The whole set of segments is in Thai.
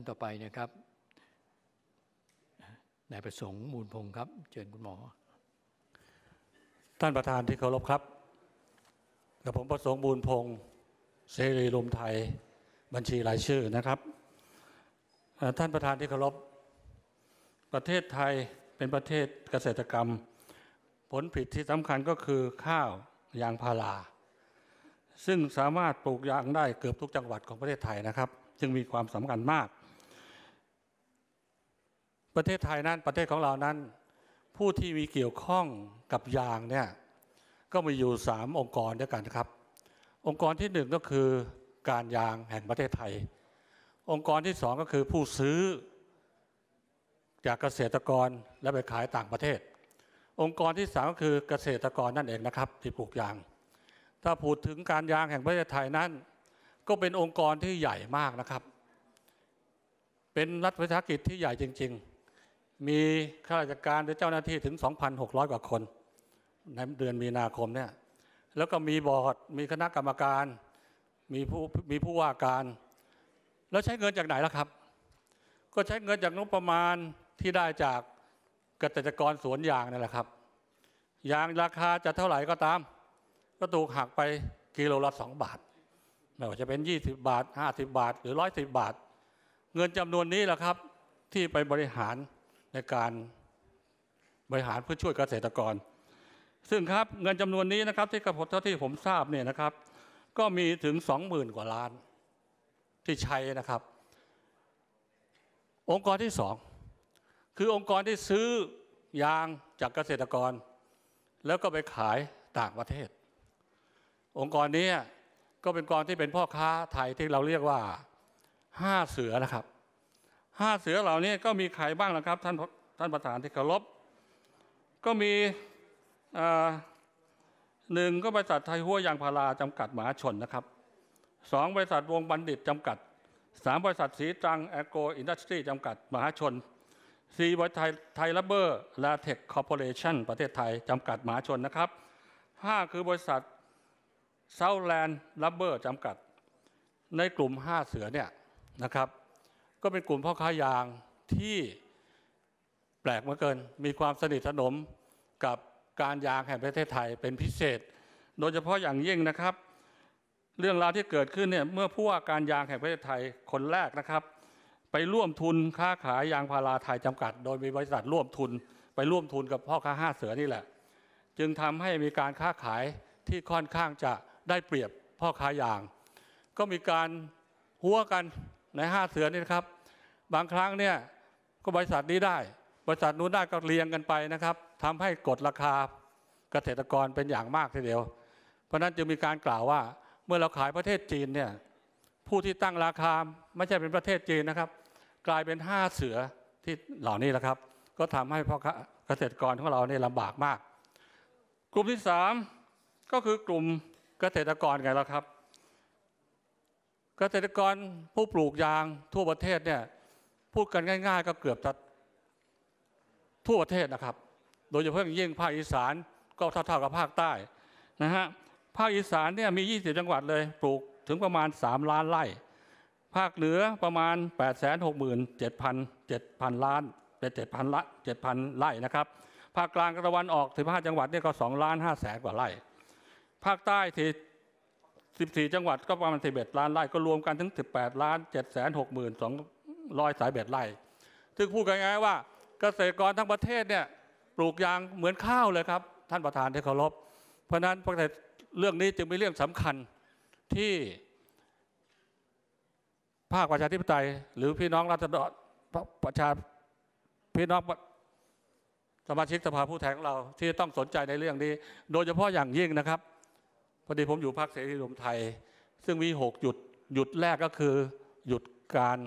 านต่อไปนะครับ นายประสงค์มูลพงศ์ครับ เชิญคุณหมอ ท่านประธานที่เคารพครับกับผมประสงค์มูลพงศ์เสรีรวมไทยบัญชีรายชื่อนะครับ ท่านประธานที่เคารพ ประเทศไทยเป็นประเทศเกษตรกรรม ผลผิดที่สำคัญก็คือข้าวยางพาราซึ่งสามารถปลูกยางได้เกือบทุกจังหวัดของประเทศไทยนะครับ จึงมีความสำคัญมากประเทศไทยนั้นประเทศของเรา นั้น ผู้ที่มีเกี่ยวข้องกับยางเนี่ยก็มีอยู่ 3 องค์กรด้วยกันครับ องค์กรที่ 1 ก็คือ การยางแห่งประเทศไทย องค์กรที่2ก็คือผู้ซื้อจากเกษตรกรและไปขายต่างประเทศองค์กรที่ 3 ก็คือเกษตรกรนั่นเองนะครับ ที่ปลูกยาง ถ้าพูดถึงการยางแห่งประเทศไทยนั้น ก็เป็นองค์กรที่ใหญ่มากนะครับ เป็นรัฐวิสาหกิจที่ใหญ่จริง ๆมีข้าราชการหรือเจ้าหน้าที่ถึง 2,600 กว่าคนในเดือนมีนาคมเนี่ย แล้วก็มีบอร์ด มีคณะกรรมการ มีผู้ มีผู้ว่าการ แล้วใช้เงินจากไหนล่ะครับ ก็ใช้เงินจากงบประมาณที่ได้จากเกษตรกรสวนยางนี่แหละครับ ยางราคาจะเท่าไหร่ก็ตาม ก็ถูกหักไปกิโลละสองบาท ไม่ว่าจะเป็น 20 บาท 50 บาท หรือ110บาท เงินจำนวนนี้แหละครับที่ไปบริหารในการบริหารเพื่อช่วยเกษตรกร ซึ่งครับเงินจำนวนนี้นะครับ ที่กระผมเท่าที่ผมทราบเนี่ยนะครับ ก็มีถึง20,000กว่าล้านที่ใช้นะครับ องค์กรที่2คือองค์กรที่ซื้อยางจากเกษตรกร แล้วก็ไปขายต่างประเทศ องค์กรนี้ก็เป็นกองที่เป็นพ่อค้าไทยที่เราเรียกว่าห้าเสือนะครับห้าเสือเหล่านี้ก็มีใครบ้างล่ะครับท่านท่านประธานที่เคารพก็มีหนึ่งก็บริษัทไทยหัวยางพาราจำกัดมหาชนนะครับสองบริษัทวงบัณฑิตจำกัดสามบริษัทสีตรังแอโกอินดัสทรีจำกัดมหาชนสี่บริษัทไทยรับเบอร์ลาเทคคอร์ปอเรชั่นประเทศไทยจำกัดมหาชนนะครับห้าคือบริษัทเซาแลนด์รับเบอร์จำกัด ในกลุ่มห้าเสือเนี่ยนะครับก็เป็นกลุ่มพ่อค้ายางที่แปลกเมือเกิน มีความสนิทสนมกับการยางแห่งประเทศไทยเป็นพิเศษ โดยเฉพาะอย่างยิ่งนะครับ เรื่องราวที่เกิดขึ้นเนี่ยเมื่อผู้ว่าการยางแห่งประเทศไทยคนแรกนะครับ ไปร่วมทุนค้าขายยางพาราไทยจำกัด โดยมีบริษัทร่วมทุนไปร่วมทุนกับพ่อค้าห้าเสือนี่แหละ จึงทำให้มีการค้าขายที่ค่อนข้างจะได้เปรียบพ่อค้ายาง ก็มีการหัวกันในห้าเสือนี่นะครับ บางครั้งเนี่ยก็บริษัทนี้ได้บริษัทนู้นได้ก็เรียงกันไปนะครับ ทำให้กดราคาเกษตรกรเป็นอย่างมากทีเดียว เพราะนั้นจึงมีการกล่าวว่าเมื่อเราขายประเทศจีนเนี่ยผู้ที่ตั้งราคาไม่ใช่เป็นประเทศจีนนะครับ กลายเป็นห้าเสือที่เหล่านี้แหละครับ ก็ทำให้พ่อเกษตรกรของเราเนี่ยลำบากมาก กลุ่มที่ 3 ก็คือกลุ่มเกษตรกรไงแล้วครับเกษตรกรผู้ปลูกยางทั่วประเทศเนี่ยพูดกันง่าย ๆ ก็เกือบจะทั่วประเทศนะครับ โดยเฉพาะอย่างยิ่งภาคอีสานก็เท่าๆกับภาคใต้นะฮะภาคอีสานเนี่ยมี 20 จังหวัดเลย ปลูกถึงประมาณ 3 ล้านไร่ภาคเหนือประมาณ 8 6 7 7 0 0 ล้านเป็น7,000ละ 7,000 ไร่นะครับ ภาคกลางตะวันออก15จังหวัดเนี่ยก็ 2 ล้าน5แสนกว่าไร่ภาคใต้ที่14จังหวัดก็ประมาณ11 ล้านไร่ก็รวมกันถึง18ล้าน7 6 2 0 0สายเบ็ดไร่ ซึ่งพูดง่ายๆว่าเกษตรกรทั้งประเทศเนี่ยปลูกยางเหมือนข้าวเลยครับท่านประธานที่เคารพ เพราะนั้นประเทศเรื่องนี้จึงเป็นเรื่องสำคัญที่ ภาคประชาธิปไตย หรือพี่น้องรัฐดรประชาพี่น้องสมาชิกสภาผู้แทนของเราที่ต้องสนใจในเรื่องนี้ โดยเฉพาะอย่างยิ่งนะครับอดีผมอยู่พักเสรีรวมไทย ซึ่งมีหกหยุดหยุดแรกก็คือหยุดการ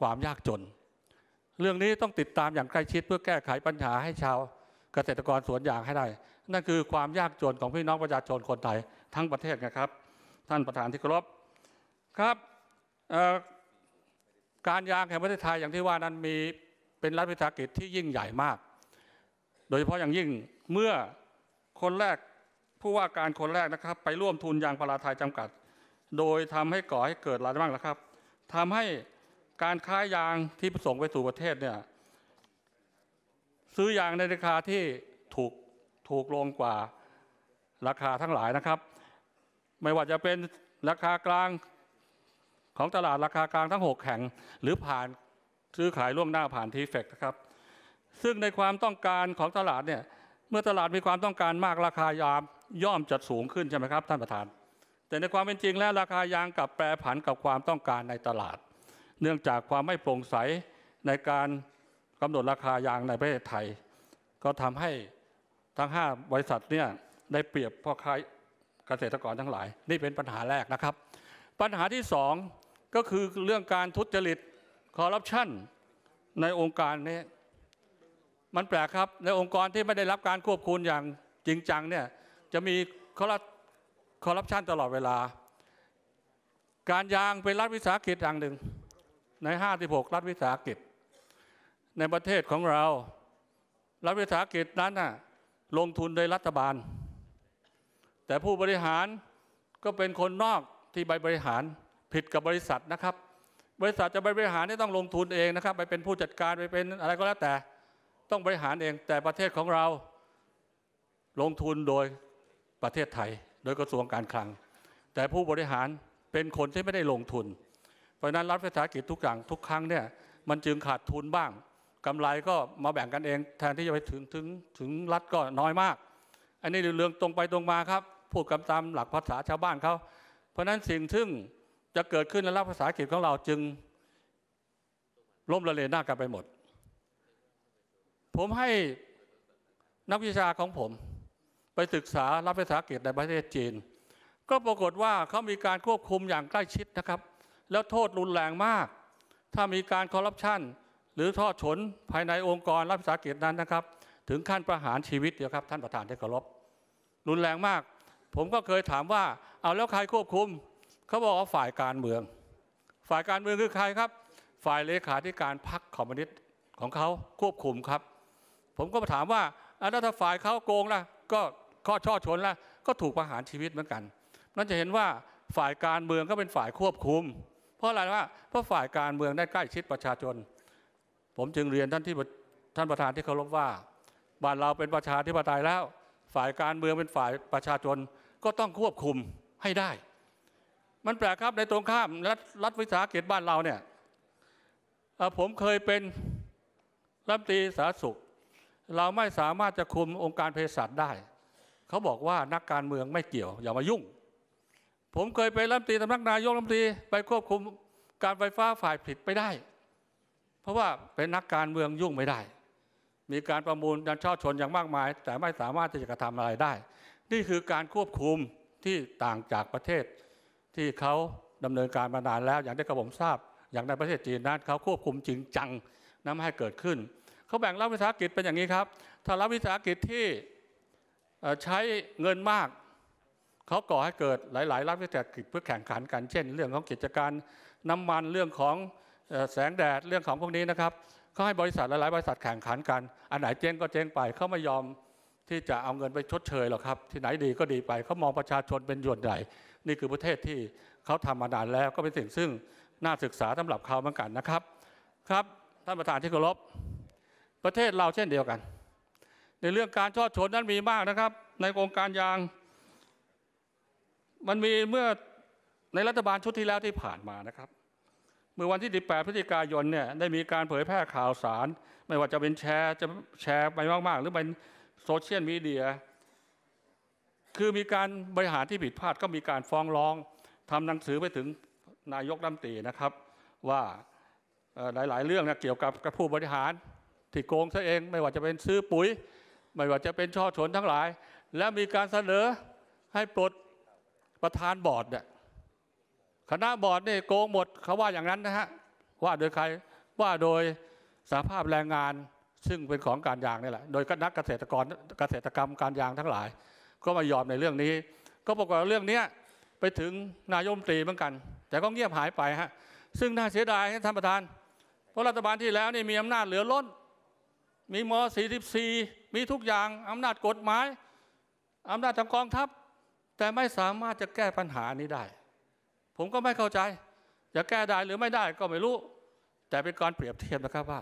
ความยากจนเรื่องนี้ต้องติดตามอย่างใกล้ชิดเพื่อแก้ไขปัญหาให้ชาวเกษตรกรสวนยางให้ได้ นั่นคือความยากจนของพี่น้องประชาชนคนไทยทั้งประเทศนะครับ ท่านประธานที่เคารพครับการยางแห่งประเทศไทยอย่างที่ว่านั้นมีเป็นรัฐวิสาหกิจที่ยิ่งใหญ่มาก โดยเฉพาะอย่างยิ่งเมื่อคนแรกผู้ว่าการคนแรกนะครับไปร่วมทุนยางพาราไทยจำกัด โดยทำให้ก่อให้เกิดรายได้้างละครับทำให้การค้ายางที่ส่งไปสู่ประเทศเนี่ยซื้อยางในราคาที่ถูกถูกลงกว่าราคาทั้งหลายนะครับ ไม่ว่าจะเป็นราคากลางของตลาดราคากลางทั้ง 6แข่งหรือผ่านซื้อขายล่วงหน้าผ่านทีเฟกนะครับซึ่งในความต้องการของตลาดเนี่ยเมื่อตลาดมีความต้องการมากราคายามย่อมจะสูงขึ้นใช่ไหมครับท่านประธาน แต่ในความเป็นจริงแล้วราคายางกับแปรผันกับความต้องการในตลาด เนื่องจากความไม่โปร่งใสในการกำหนดราคายางในประเทศไทย ก็ทำให้ทั้ง 5 บริษัทเนี่ยได้เปรียบพ่อค้าเกษตรกรทั้งหลาย นี่เป็นปัญหาแรกนะครับ ปัญหาที่2ก็คือเรื่องการทุจริตคอร์รัปชันในองค์การนี้มันแปลกครับในองค์กรที่ไม่ได้รับการควบคุมอย่างจริงจังเนี่ยจะมีคอร์รัปชันตลอดเวลา การยางเป็นรัฐวิสาหกิจอย่างหนึ่ง ใน56รัฐวิสาหกิจ ในประเทศของเรา รัฐวิสาหกิจนั้นน่ะลงทุนโดยรัฐบาล แต่ผู้บริหารก็เป็นคนนอกที่ใบบริหารผิดกับบริษัทนะครับ บริษัทจะไปบริหารนี่ต้องลงทุนเองนะครับ ไปเป็นผู้จัดการไปเป็นอะไรก็แล้วแต่ต้องบริหารเอง แต่ประเทศของเราลงทุนโดยประเทศไทยโดยกระทรวงการคลัง แต่ผู้บริหารเป็นคนที่ไม่ได้ลงทุน เพราะนั้นรัฐวิสาหกิจทุกอย่างทุกครั้งเนี่ยมันจึงขาดทุนบ้าง กำไรก็มาแบ่งกันเอง แทนที่จะไปถึงถึงถึงรัฐก็น้อยมากอันนี้เรื่องตรงไปตรงมาครับ พูดกันตามหลักภาษาชาวบ้านเขาเพราะนั้นสิ่งซึ่งจะเกิดขึ้นในรัฐวิสาหกิจของเราจึงล่มละเลยหน้ากันไปหมด ผมให้นักวิชาของผมไปศึกษารับวิสาหกิจในประเทศจีน ก็ปรากฏว่าเขามีการควบคุมอย่างใกล้ชิดนะครับ แล้วโทษรุนแรงมาก ถ้ามีการคอร์รัปชันหรือทอดฉนภายในองค์กรรับวิสาหกิจนั้นนะครับ ถึงขั้นประหารชีวิตเดียวครับ ท่านประธานที่เคารพรุนแรงมาก ผมก็เคยถามว่าเอาแล้วใครควบคุมเขาบอกว่าฝ่ายการเมือง ฝ่ายการเมืองคือใครครับฝ่ายเลขาธิการพรรคคอมมิวนิสต์ของเขาควบคุมครับ ผมก็ถามว่าแล้วถ้าฝ่ายเขาโกงล่ะก็ข้อช่อชนแล้วก็ถูกประหารชีวิตเหมือนกัน นั่นจะเห็นว่าฝ่ายการเมืองก็เป็นฝ่ายควบคุม เพราะอะไรว่าเพราะฝ่ายการเมืองได้ใกล้ชิดประชาชน ผมจึงเรียนท่านที่ท่านประธานที่เคารพว่าบ้านเราเป็นประชาธิปไตยแล้ว ฝ่ายการเมืองเป็นฝ่ายประชาชนก็ต้องควบคุมให้ได้ มันแปลกครับในตรงข้ามรัฐวิสาหกิจบ้านเราเนี่ยผมเคยเป็นรัฐมนตรีสาธารณสุข เราไม่สามารถจะคุมองค์การเภสัชได้เขาบอกว่านักการเมืองไม่เกี่ยวอย่ามายุ่ง ผมเคยไปรัฐมนตรีสำนักนายกรัฐมนตรีไปควบคุมการไฟฟ้าฝ่ายผิดไม่ได้ เพราะว่าเป็นนักการเมืองยุ่งไม่ได้ มีการประมูลการช่อชนอย่างมากมาย แต่ไม่สามารถที่จะกระทำอะไรได้ นี่คือการควบคุมที่ต่างจากประเทศ ที่เขาดำเนินการมานานแล้วอย่างที่กระผมทราบ อย่างในประเทศจีนนั้นเขาควบคุมจริงจังนำให้เกิดขึ้น เขาแบ่งรับวิสาหกิจเป็นอย่างนี้ครับถ้ารับวิสาหกิจที่ใช้เงินมากเขาก่อให้เกิดหลายๆรัฐวิสาหกิจเพื่อแข่งขันกัน เช่นเรื่องของกิจการน้ำมันเรื่องของแสงแดดเรื่องของพวกนี้นะครับเขาให้บริษัทหลายๆบริษัทแข่งขันกัน อันไหนเจ๊งก็เจ๊งไปเขาไม่ยอมที่จะเอาเงินไปชดเชยหรอกครับที่ไหนดีก็ดีไปเขามองประชาชนเป็นหยวนใหญ่นี่คือประเทศที่เขาทำมานานแล้ว ก็เป็นสิ่งซึ่งน่าศึกษาสำหรับเขาเหมือนกันนะครับ ครับท่านประธานที่เคารพประเทศเราเช่นเดียวกันในเรื่องการช่อชนนั้นมีมากนะครับ ในโครงการยางมันมีเมื่อในรัฐบาลชุดที่แล้วที่ผ่านมานะครับ เมื่อวันที่ 18 พฤศจิกายนเนี่ยได้มีการเผยแพร่ข่าวสารไม่ว่าจะเป็นแชร์จะแชร์ไปมากๆหรือเป็นโซเชียลมีเดีย คือมีการบริหารที่ผิดพลาดก็มีการฟ้องร้องทำหนังสือไปถึงนายกรัฐมนตรีนะครับว่าหลายๆเรื่องนะเกี่ยวกับกระผู้บริหารที่โกงซะเอง ไม่ว่าจะเป็นซื้อปุ๋ยไม่ว่าจะเป็นช่อชนทั้งหลาย และมีการเสนอให้ปลดประธานบอร์ดเนี่ยคณะบอร์ดนี่โกงหมดเขาว่าอย่างนั้นนะฮะว่าโดยใครว่าโดยสาภาพแรงงานซึ่งเป็นของการยางนี่แหละโดยก็นักเกษตรกรเกษตรกรรมการยางทั้งหลาย ก็มายอมในเรื่องนี้ ก็ปรากฏเรื่องนี้ไปถึงนายมตรีเหมือนกัน แต่ก็เงียบหายไปฮะซึ่งน่าเสียดายท่านประธาน เพราะรัฐบาลที่แล้วนี่มีอำนาจเหลือล้นมีม .44 มีทุกอย่างอำนาจกฎหมายอำนาจทางกองทัพ แต่ไม่สามารถจะแก้ปัญหานี้ได้ ผมก็ไม่เข้าใจจะแก้ได้หรือไม่ได้ก็ไม่รู้ แต่เป็นการเปรียบเทียบนะครับว่า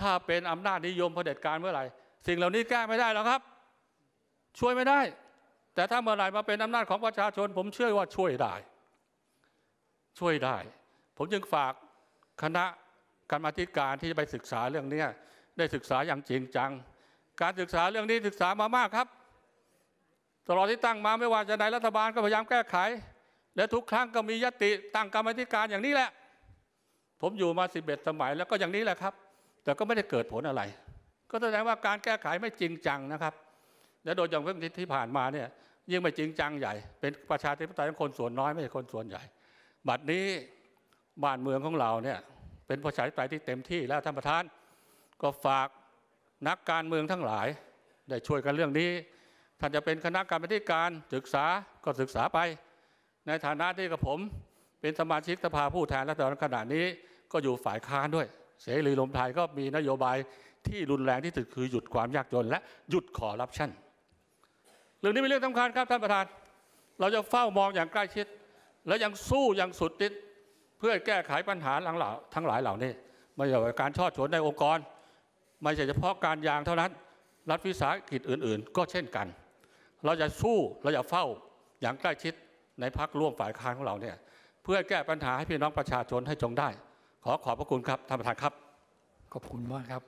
ถ้าเป็นอำนาจนิยมเผด็จการเมื่อไหร่สิ่งเหล่านี้แก้ไม่ได้หรอกครับ ช่วยไม่ได้ แต่ถ้าเมื่อไหร่มาเป็นอำนาจของประชาชน ผมเชื่อว่าช่วยได้ ช่วยได้ ผมจึงฝากคณะกรรมธิการที่จะไปศึกษาเรื่องนี้ได้ศึกษาอย่างจริงจัง การศึกษาเรื่องนี้ศึกษามามากครับ ตลอดที่ตั้งมาไม่ว่าจะไหนรัฐบาลก็พยายามแก้ไข และทุกครั้งก็มียติตั้งกรรมธิการอย่างนี้แหละ ผมอยู่มาสิบเอ็ดสมัย แล้วก็อย่างนี้แหละครับ แต่ก็ไม่ได้เกิดผลอะไร ก็แสดงว่าการแก้ไขไม่จริงจังนะครับ และโดยอย่างเพิ่งที่ผ่านมาเนี่ยยิ่งไม่จริงจังใหญ่ เป็นประชาธิปไตยของคนส่วนน้อยไม่ใช่คนส่วนใหญ่ บัดนี้บ้านเมืองของเราเนี่ยเป็นประชาธิปไตยที่เต็มที่แล้วท่านประธานก็ฝากนักการเมืองทั้งหลาย ได้ช่วยกันเรื่องนี้ท่านจะเป็นคณะกรรมการศึกษาก็ศึกษาไป ในฐานะที่กับผมเป็นสมาชิกสภาผู้แทนรัฐบาลขณะนี้ก็อยู่ฝ่ายค้านด้วย เสรีลมไทยก็มีนโยบายที่รุนแรงที่สุดคือหยุดความยากจน และหยุดคอร์รัปชันเรื่องนี้เป็นเรื่องสำคัญครับท่านประธานเราจะเฝ้ามองอย่างใกล้ชิด และยังสู้อย่างสุดติดเพื่อแก้ไขปัญหาทั้งหลายเหล่านี้ไม่ว่าการช่อฉนในองค์กรไม่ใช่เฉพาะการยางเท่านั้น รัฐวิสาหกิจอื่น ๆ ก็เช่นกัน เราจะสู้ เราจะเฝ้าอย่างใกล้ชิดในพักร่วมฝ่ายค้านของเราเนี่ย เพื่อแก้ปัญหาให้พี่น้องประชาชนให้จงได้ ขอขอบพระคุณครับ ท่านประธานครับ ขอบคุณมากครับ